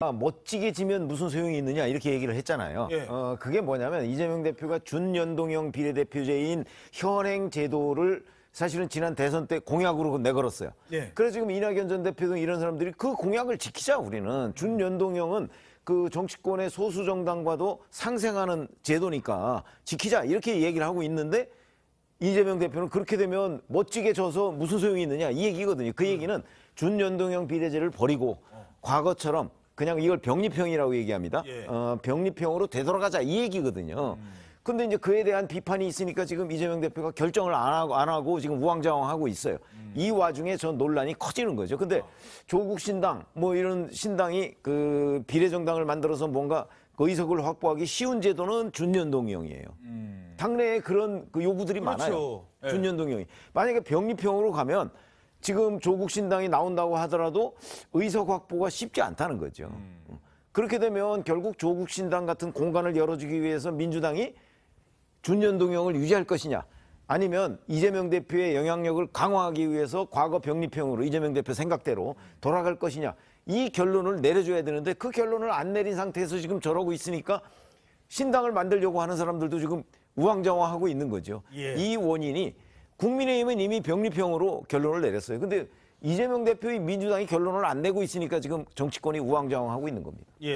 아, 멋지게 지면 무슨 소용이 있느냐 이렇게 얘기를 했잖아요. 예. 어, 그게 뭐냐면 이재명 대표가 준연동형 비례대표제인 현행 제도를 사실은 지난 대선 때 공약으로 내걸었어요. 예. 그래서 지금 이낙연 전 대표 등 이런 사람들이 그 공약을 지키자 우리는 준연동형은 음. 그 정치권의 소수 정당과도 상생하는 제도니까 지키자 이렇게 얘기를 하고 있는데 이재명 대표는 그렇게 되면 멋지게 져서 무슨 소용이 있느냐 이 얘기거든요. 그 음. 얘기는 준연동형 비례제를 버리고 어. 과거처럼 그냥 이걸 병립형이라고 얘기합니다. 예. 어, 병립형으로 되돌아가자 이 얘기거든요. 음. 근데 이제 그에 대한 비판이 있으니까 지금 이재명 대표가 결정을 안 하고 안 하고 지금 우왕좌왕하고 있어요. 음. 이 와중에 저 논란이 커지는 거죠. 근데 어. 조국 신당 뭐 이런 신당이 그 비례 정당을 만들어서 뭔가 그 의석을 확보하기 쉬운 제도는 준연동형이에요. 음. 당내에 그런 그 요구들이 그렇죠. 많아요. 예. 준연동형이 만약에 병립형으로 가면 지금 조국 신당이 나온다고 하더라도 의석 확보가 쉽지 않다는 거죠. 음. 그렇게 되면 결국 조국 신당 같은 공간을 열어주기 위해서 민주당이 준연동형을 유지할 것이냐 아니면 이재명 대표의 영향력을 강화하기 위해서 과거 병립형으로 이재명 대표 생각대로 돌아갈 것이냐 이 결론을 내려줘야 되는데 그 결론을 안 내린 상태에서 지금 저러고 있으니까 신당을 만들려고 하는 사람들도 지금 우왕좌왕하고 있는 거죠. 예. 이 원인이 국민의힘은 이미 병립형으로 결론을 내렸어요. 근데 이재명 대표의 민주당이 결론을 안 내고 있으니까 지금 정치권이 우왕좌왕하고 있는 겁니다. 예.